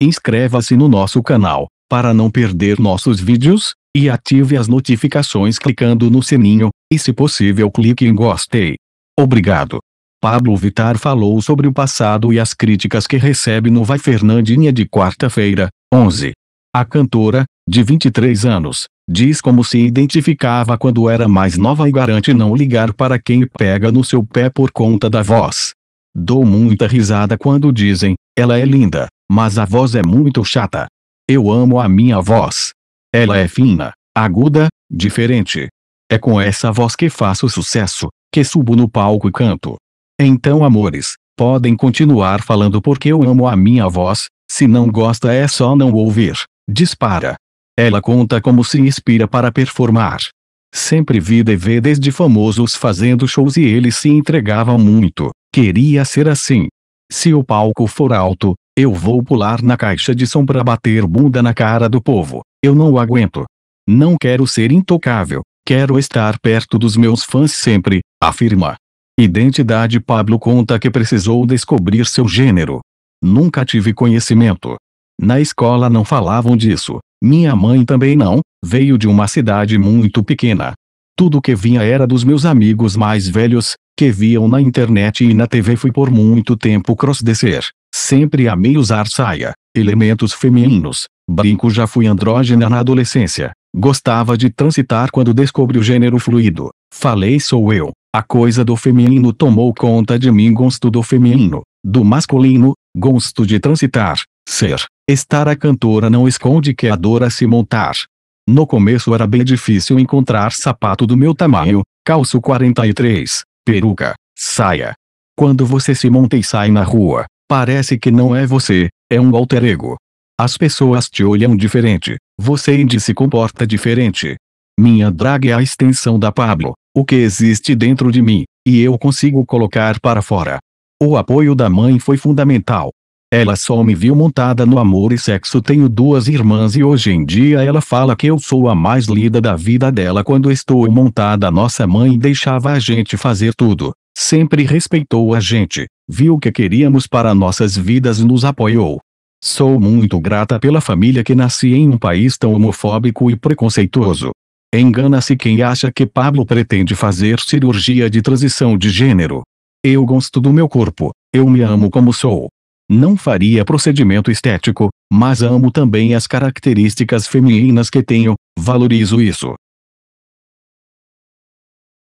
Inscreva-se no nosso canal, para não perder nossos vídeos, e ative as notificações clicando no sininho, e se possível clique em gostei. Obrigado. Pablo Vitar falou sobre o passado e as críticas que recebe no Vai Fernandinha de quarta-feira, 11. A cantora, de 23 anos, diz como se identificava quando era mais nova e garante não ligar para quem pega no seu pé por conta da voz. Dou muita risada quando dizem, ela é linda. Mas a voz é muito chata. Eu amo a minha voz. Ela é fina, aguda, diferente. É com essa voz que faço sucesso, que subo no palco e canto. Então, amores, podem continuar falando porque eu amo a minha voz, se não gosta é só não ouvir. Dispara. Ela conta como se inspira para performar. Sempre vi DVDs de famosos fazendo shows e eles se entregavam muito. Queria ser assim. Se o palco for alto, eu vou pular na caixa de som para bater bunda na cara do povo. Eu não aguento. Não quero ser intocável, quero estar perto dos meus fãs sempre, afirma. Identidade Pablo conta que precisou descobrir seu gênero. Nunca tive conhecimento. Na escola não falavam disso, minha mãe também não, veio de uma cidade muito pequena. Tudo que vinha era dos meus amigos mais velhos, que viam na internet e na TV fui por muito tempo crossdresser. Sempre amei usar saia, elementos femininos. Brinco já fui andrógena na adolescência. Gostava de transitar quando descobri o gênero fluido. Falei sou eu. A coisa do feminino tomou conta de mim. Gosto do feminino, do masculino, gosto de transitar, ser. Estar a cantora não esconde que adora se montar. No começo era bem difícil encontrar sapato do meu tamanho, calço 43, peruca, saia. Quando você se monta e sai na rua, parece que não é você, é um alter ego. As pessoas te olham diferente, você ainda se comporta diferente. Minha drag é a extensão da Pablo, o que existe dentro de mim, e eu consigo colocar para fora. O apoio da mãe foi fundamental. Ela só me viu montada no amor e sexo. Tenho duas irmãs e hoje em dia ela fala que eu sou a mais lida da vida dela. Quando estou montada, nossa mãe deixava a gente fazer tudo. Sempre respeitou a gente, viu o que queríamos para nossas vidas e nos apoiou. Sou muito grata pela família que nasci em um país tão homofóbico e preconceituoso. Engana-se quem acha que Pablo pretende fazer cirurgia de transição de gênero. Eu gosto do meu corpo, eu me amo como sou. Não faria procedimento estético, mas amo também as características femininas que tenho, valorizo isso.